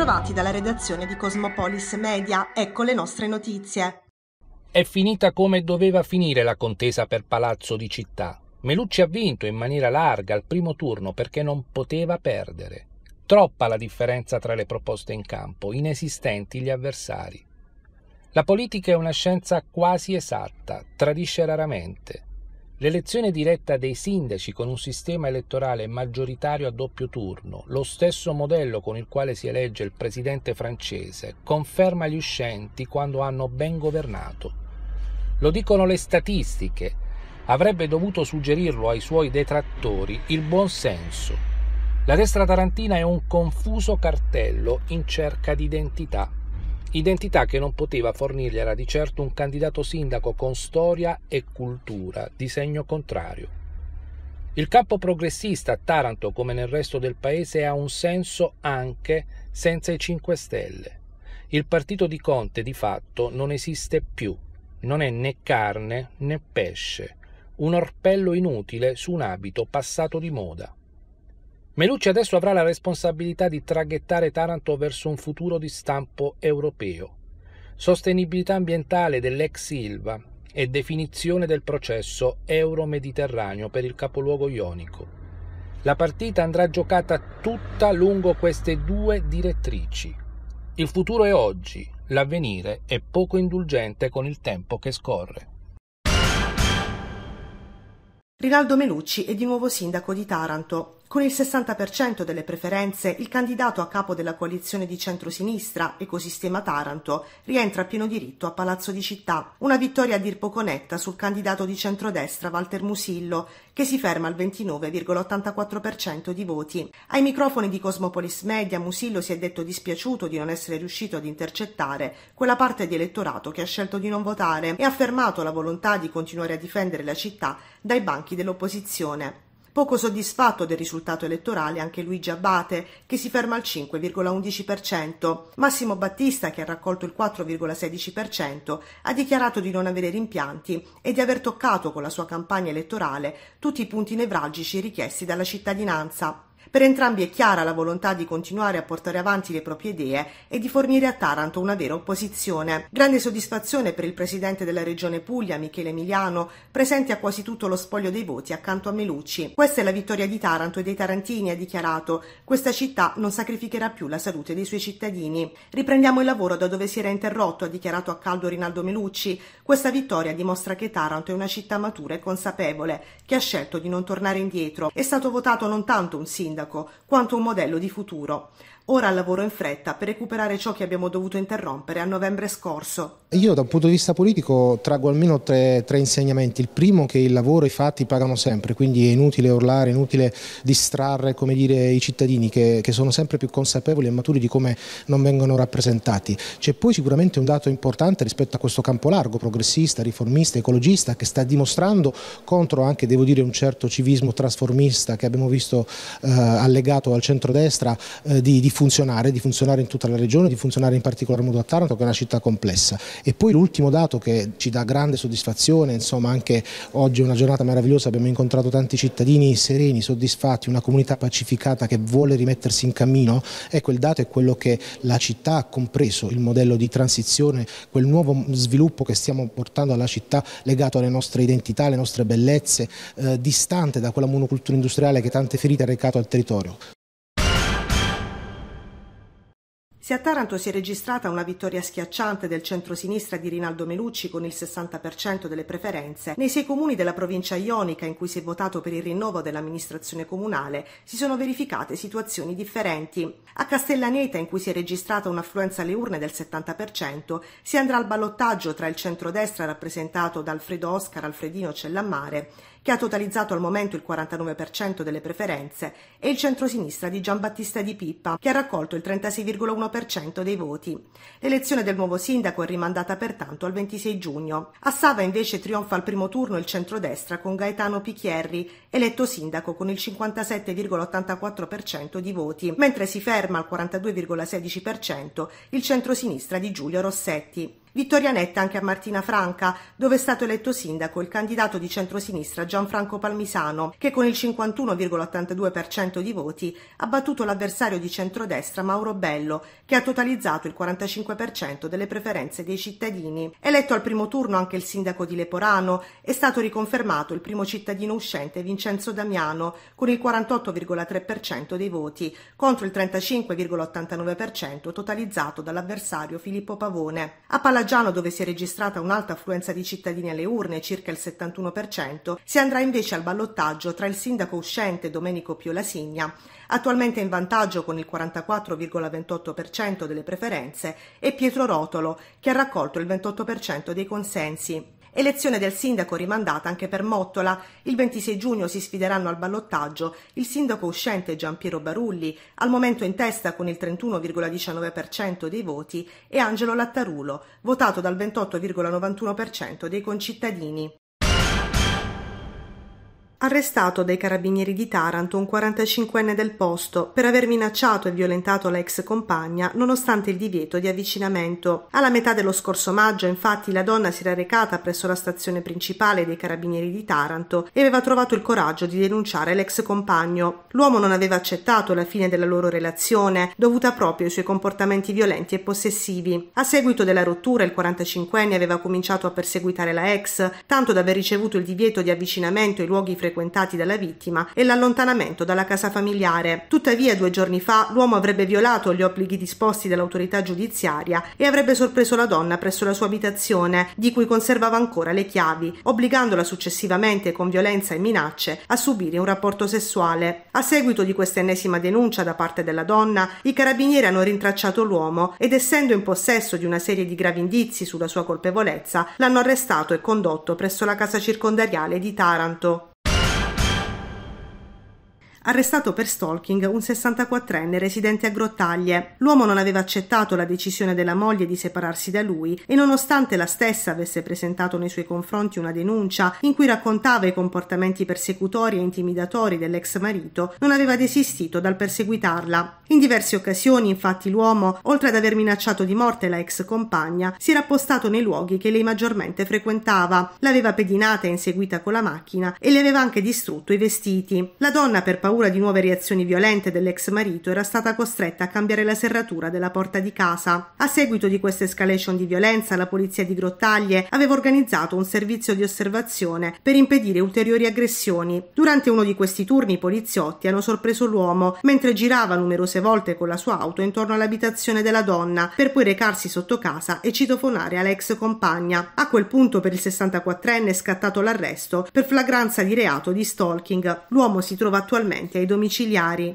Bentrovati dalla redazione di Cosmopolis Media, ecco le nostre notizie. È finita come doveva finire la contesa per Palazzo di Città. Melucci ha vinto in maniera larga al primo turno perché non poteva perdere. Troppa la differenza tra le proposte in campo, inesistenti gli avversari. La politica è una scienza quasi esatta, tradisce raramente. L'elezione diretta dei sindaci con un sistema elettorale maggioritario a doppio turno, lo stesso modello con il quale si elegge il presidente francese, conferma gli uscenti quando hanno ben governato. Lo dicono le statistiche. Avrebbe dovuto suggerirlo ai suoi detrattori il buon senso. La destra tarantina è un confuso cartello in cerca di identità identità che non poteva fornirgliela di certo un candidato sindaco con storia e cultura di segno contrario. Il campo progressista a Taranto, come nel resto del paese, ha un senso anche senza i 5 Stelle. Il partito di Conte di fatto non esiste più, non è né carne né pesce, un orpello inutile su un abito passato di moda. Melucci adesso avrà la responsabilità di traghettare Taranto verso un futuro di stampo europeo. Sostenibilità ambientale dell'ex Silva e definizione del processo euro-mediterraneo per il capoluogo ionico. La partita andrà giocata tutta lungo queste due direttrici. Il futuro è oggi, l'avvenire è poco indulgente con il tempo che scorre. Rinaldo Melucci è di nuovo sindaco di Taranto con il 60% delle preferenze, il candidato a capo della coalizione di centrosinistra, Ecosistema Taranto, rientra a pieno diritto a Palazzo di Città. Una vittoria a dir poco netta sul candidato di centrodestra Walter Musillo, che si ferma al 29,84% di voti. Ai microfoni di Cosmopolis Media, Musillo si è detto dispiaciuto di non essere riuscito ad intercettare quella parte di elettorato che ha scelto di non votare e ha affermato la volontà di continuare a difendere la città dai banchi dell'opposizione. Poco soddisfatto del risultato elettorale anche Luigi Abate, che si ferma al 5,11%. Massimo Battista, che ha raccolto il 4,16%, ha dichiarato di non avere rimpianti e di aver toccato con la sua campagna elettorale tutti i punti nevralgici richiesti dalla cittadinanza. Per entrambi è chiara la volontà di continuare a portare avanti le proprie idee e di fornire a Taranto una vera opposizione. Grande soddisfazione per il presidente della regione Puglia, Michele Emiliano, presente a quasi tutto lo spoglio dei voti accanto a Melucci. Questa è la vittoria di Taranto e dei tarantini, ha dichiarato. Questa città non sacrificherà più la salute dei suoi cittadini. Riprendiamo il lavoro da dove si era interrotto, ha dichiarato a caldo Rinaldo Melucci. Questa vittoria dimostra che Taranto è una città matura e consapevole, che ha scelto di non tornare indietro. È stato votato non tanto un sindaco, sindaco quanto un modello di futuro ora al lavoro in fretta per recuperare ciò che abbiamo dovuto interrompere a novembre scorso. Io da un punto di vista politico trago almeno tre, tre insegnamenti. Il primo è che il lavoro e i fatti pagano sempre, quindi è inutile urlare, è inutile distrarre dire, i cittadini che, che, sono sempre più consapevoli e maturi di come non vengono rappresentati. C'è poi sicuramente un dato importante rispetto a questo campo largo, progressista, riformista, ecologista, che sta dimostrando contro anche, devo dire, un certo civismo trasformista che abbiamo visto eh, allegato al centrodestra eh, di, di funzionare, di funzionare in tutta la regione, di funzionare in particolar modo a Taranto che è una città complessa. E poi l'ultimo dato che ci dà grande soddisfazione, insomma anche oggi è una giornata meravigliosa, abbiamo incontrato tanti cittadini sereni, soddisfatti, una comunità pacificata che vuole rimettersi in cammino, ecco il dato è quello che la città ha compreso, il modello di transizione, quel nuovo sviluppo che stiamo portando alla città legato alle nostre identità, alle nostre bellezze, eh, distante da quella monocultura industriale che tante ferite ha recato al territorio. Se a Taranto si è registrata una vittoria schiacciante del centro-sinistra di Rinaldo Melucci con il 60% delle preferenze, nei sei comuni della provincia ionica in cui si è votato per il rinnovo dell'amministrazione comunale si sono verificate situazioni differenti. A Castellaneta, in cui si è registrata un'affluenza alle urne del 70%, si andrà al ballottaggio tra il centrodestra rappresentato da Alfredo Oscar, Alfredino Cellammare che ha totalizzato al momento il 49% delle preferenze, e il centrosinistra di Giambattista Di Pippa, che ha raccolto il 36,1% dei voti. L'elezione del nuovo sindaco è rimandata pertanto al 26 giugno. A Sava invece trionfa al primo turno il centrodestra con Gaetano Picchierri, eletto sindaco con il 57,84% di voti, mentre si ferma al 42,16% il centrosinistra di Giulio Rossetti. Vittoria netta anche a Martina Franca, dove è stato eletto sindaco il candidato di centrosinistra Gianfranco Palmisano, che con il 51,82% di voti ha battuto l'avversario di centrodestra Mauro Bello, che ha totalizzato il 45% delle preferenze dei cittadini. Eletto al primo turno anche il sindaco di Leporano, è stato riconfermato il primo cittadino uscente Vincenzo Damiano, con il 48,3% dei voti, contro il 35,89% totalizzato dall'avversario Filippo Pavone. A Raggiano, dove si è registrata un'alta affluenza di cittadini alle urne, circa il 71%, si andrà invece al ballottaggio tra il sindaco uscente Domenico Pio Lasigna, attualmente in vantaggio con il 44,28% delle preferenze, e Pietro Rotolo, che ha raccolto il 28% dei consensi. Elezione del sindaco rimandata anche per Mottola. Il 26 giugno si sfideranno al ballottaggio il sindaco uscente Giampiero Barulli, al momento in testa con il 31,19% dei voti, e Angelo Lattarulo, votato dal 28,91% dei concittadini arrestato dai carabinieri di Taranto un 45enne del posto per aver minacciato e violentato la ex compagna nonostante il divieto di avvicinamento. Alla metà dello scorso maggio, infatti, la donna si era recata presso la stazione principale dei carabinieri di Taranto e aveva trovato il coraggio di denunciare l'ex compagno. L'uomo non aveva accettato la fine della loro relazione, dovuta proprio ai suoi comportamenti violenti e possessivi. A seguito della rottura, il 45enne aveva cominciato a perseguitare la ex, tanto da aver ricevuto il divieto di avvicinamento ai luoghi frequentati frequentati dalla vittima e l'allontanamento dalla casa familiare. Tuttavia, due giorni fa, l'uomo avrebbe violato gli obblighi disposti dall'autorità giudiziaria e avrebbe sorpreso la donna presso la sua abitazione, di cui conservava ancora le chiavi, obbligandola successivamente con violenza e minacce a subire un rapporto sessuale. A seguito di questa ennesima denuncia da parte della donna, i carabinieri hanno rintracciato l'uomo ed essendo in possesso di una serie di gravi indizi sulla sua colpevolezza, l'hanno arrestato e condotto presso la casa circondariale di Taranto arrestato per stalking un 64enne residente a Grottaglie. L'uomo non aveva accettato la decisione della moglie di separarsi da lui e nonostante la stessa avesse presentato nei suoi confronti una denuncia in cui raccontava i comportamenti persecutori e intimidatori dell'ex marito, non aveva desistito dal perseguitarla. In diverse occasioni, infatti, l'uomo, oltre ad aver minacciato di morte la ex compagna, si era appostato nei luoghi che lei maggiormente frequentava, l'aveva pedinata e inseguita con la macchina e le aveva anche distrutto i vestiti. La donna per paura paura di nuove reazioni violente dell'ex marito, era stata costretta a cambiare la serratura della porta di casa. A seguito di questa escalation di violenza, la polizia di Grottaglie aveva organizzato un servizio di osservazione per impedire ulteriori aggressioni. Durante uno di questi turni i poliziotti hanno sorpreso l'uomo mentre girava numerose volte con la sua auto intorno all'abitazione della donna per poi recarsi sotto casa e citofonare all'ex compagna. A quel punto per il 64enne è scattato l'arresto per flagranza di reato di stalking. L'uomo si trova attualmente assistenti ai domiciliari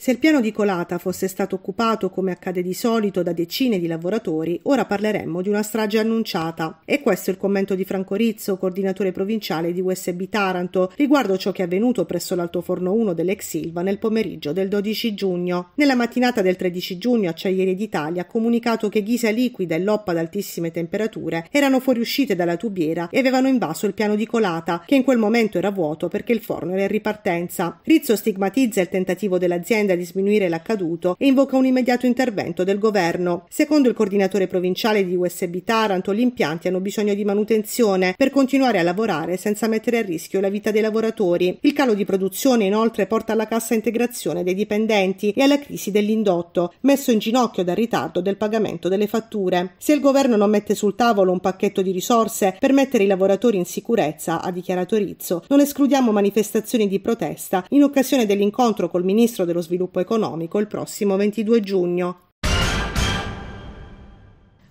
se il piano di colata fosse stato occupato, come accade di solito, da decine di lavoratori, ora parleremmo di una strage annunciata. E questo è il commento di Franco Rizzo, coordinatore provinciale di USB Taranto, riguardo ciò che è avvenuto presso l'Alto Forno 1 dell'ex Silva nel pomeriggio del 12 giugno. Nella mattinata del 13 giugno Acciaieri d'Italia ha comunicato che ghisa liquida e loppa ad altissime temperature erano fuoriuscite dalla tubiera e avevano invaso il piano di colata, che in quel momento era vuoto perché il forno era in ripartenza. Rizzo stigmatizza il tentativo dell'azienda tende a disminuire l'accaduto e invoca un immediato intervento del governo. Secondo il coordinatore provinciale di USB Taranto, gli impianti hanno bisogno di manutenzione per continuare a lavorare senza mettere a rischio la vita dei lavoratori. Il calo di produzione inoltre porta alla cassa integrazione dei dipendenti e alla crisi dell'indotto, messo in ginocchio dal ritardo del pagamento delle fatture. Se il governo non mette sul tavolo un pacchetto di risorse per mettere i lavoratori in sicurezza, ha dichiarato Rizzo, non escludiamo manifestazioni di protesta in occasione dell'incontro col ministro dello sviluppo sviluppo economico il prossimo 22 giugno.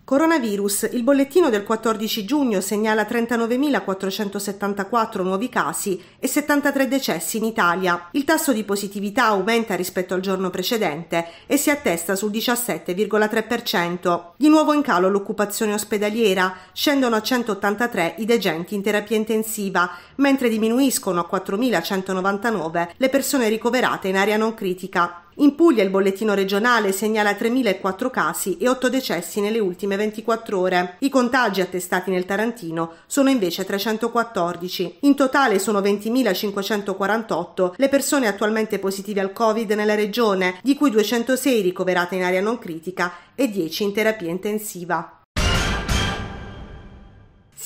Coronavirus. Il bollettino del 14 giugno segnala 39.474 nuovi casi e 73 decessi in Italia. Il tasso di positività aumenta rispetto al giorno precedente e si attesta sul 17,3%. Di nuovo in calo l'occupazione ospedaliera, scendono a 183 i degenti in terapia intensiva, mentre diminuiscono a 4.199 le persone ricoverate in area non critica. In Puglia il bollettino regionale segnala 3.004 casi e 8 decessi nelle ultime 24 ore. I contagi attestati nel Tarantino sono invece 314. In totale sono 20.548 le persone attualmente positive al Covid nella regione, di cui 206 ricoverate in area non critica e 10 in terapia intensiva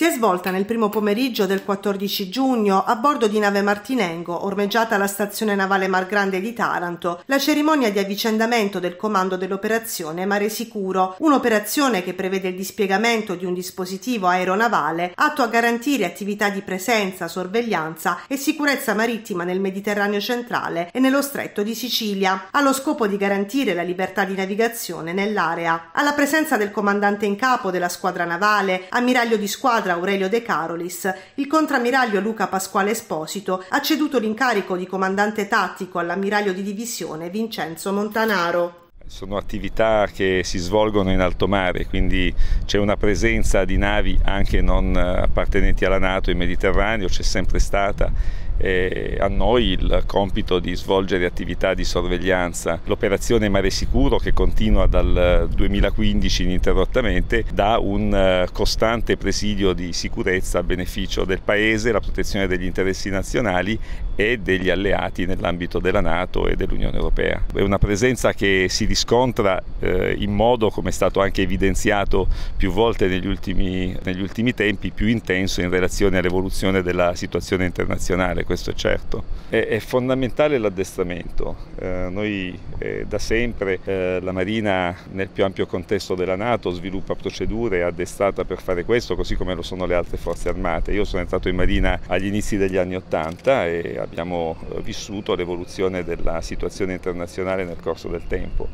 si è svolta nel primo pomeriggio del 14 giugno a bordo di nave Martinengo, ormeggiata alla stazione navale Mar Grande di Taranto, la cerimonia di avvicendamento del comando dell'operazione Mare Sicuro, un'operazione che prevede il dispiegamento di un dispositivo aeronavale atto a garantire attività di presenza, sorveglianza e sicurezza marittima nel Mediterraneo centrale e nello stretto di Sicilia, allo scopo di garantire la libertà di navigazione nell'area. Alla presenza del comandante in capo della squadra navale, ammiraglio di squadra padre Aurelio De Carolis, il contrammiraglio Luca Pasquale Esposito ha ceduto l'incarico di comandante tattico all'ammiraglio di divisione Vincenzo Montanaro. Sono attività che si svolgono in alto mare, quindi c'è una presenza di navi anche non eh, appartenenti alla Nato in Mediterraneo, c'è sempre stata eh, a noi il compito di svolgere attività di sorveglianza. L'operazione Mare Sicuro che continua dal 2015 ininterrottamente dà un eh, costante presidio di sicurezza a beneficio del Paese, la protezione degli interessi nazionali e degli alleati nell'ambito della Nato e dell'Unione Europea. È una presenza che si riscontra eh, in modo, come è stato anche evidenziato più volte negli ultimi, negli ultimi tempi, più intenso in relazione all'evoluzione della situazione internazionale questo è certo. È, è fondamentale l'addestramento. Eh, noi eh, da sempre eh, la Marina nel più ampio contesto della Nato sviluppa procedure è addestrata per fare questo, così come lo sono le altre forze armate. Io sono entrato in Marina agli inizi degli anni Ottanta e abbiamo vissuto l'evoluzione della situazione internazionale nel corso del tempo.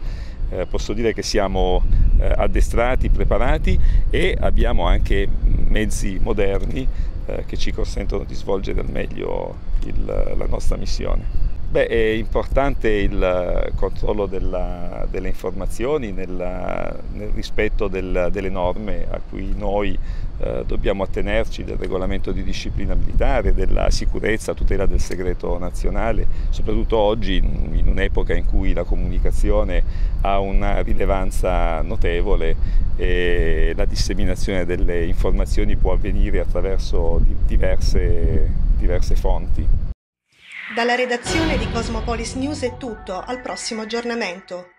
Eh, posso dire che siamo eh, addestrati, preparati e abbiamo anche mezzi moderni eh, che ci consentono di svolgere al meglio il, la nostra missione. Beh, è importante il controllo della, delle informazioni nella, nel rispetto del, delle norme a cui noi eh, dobbiamo attenerci, del regolamento di disciplina militare, della sicurezza, tutela del segreto nazionale, soprattutto oggi in, in un'epoca in cui la comunicazione ha una rilevanza notevole e la disseminazione delle informazioni può avvenire attraverso diverse, diverse fonti. Dalla redazione di Cosmopolis News è tutto, al prossimo aggiornamento.